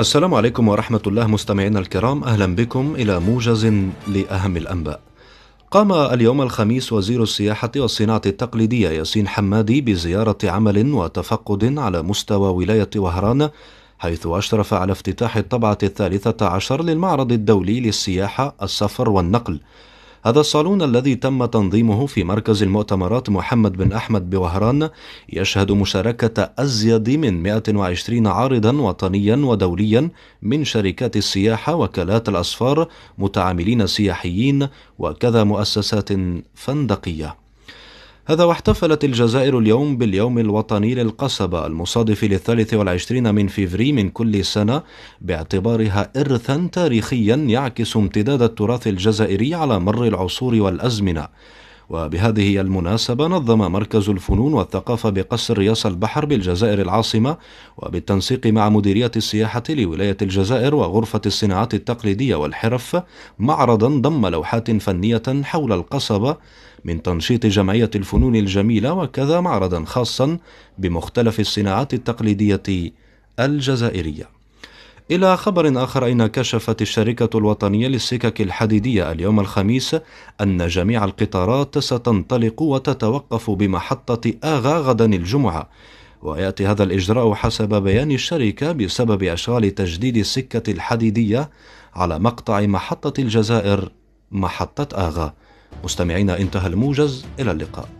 السلام عليكم ورحمة الله مستمعينا الكرام أهلا بكم إلى موجز لأهم الأنباء قام اليوم الخميس وزير السياحة والصناعة التقليدية ياسين حمادي بزيارة عمل وتفقد على مستوى ولاية وهران حيث أشرف على افتتاح الطبعة الثالثة عشر للمعرض الدولي للسياحة السفر والنقل هذا الصالون الذي تم تنظيمه في مركز المؤتمرات محمد بن أحمد بوهران يشهد مشاركة أزيد من 120 عارضا وطنيا ودوليا من شركات السياحة وكالات الأسفار متعاملين سياحيين وكذا مؤسسات فندقية هذا واحتفلت الجزائر اليوم باليوم الوطني للقصبة المصادف للثالث والعشرين من فيفري من كل سنة باعتبارها إرثا تاريخيا يعكس امتداد التراث الجزائري على مر العصور والأزمنة وبهذه المناسبة نظم مركز الفنون والثقافة بقصر رياس البحر بالجزائر العاصمة وبالتنسيق مع مديرية السياحة لولاية الجزائر وغرفة الصناعات التقليدية والحرف معرضا ضم لوحات فنية حول القصبة من تنشيط جمعية الفنون الجميلة وكذا معرضا خاصا بمختلف الصناعات التقليدية الجزائريه إلى خبر آخر أين كشفت الشركة الوطنية للسكك الحديدية اليوم الخميس أن جميع القطارات ستنطلق وتتوقف بمحطة آغا غدا الجمعة ويأتي هذا الإجراء حسب بيان الشركة بسبب أشغال تجديد السكة الحديدية على مقطع محطة الجزائر محطة آغا مستمعين انتهى الموجز إلى اللقاء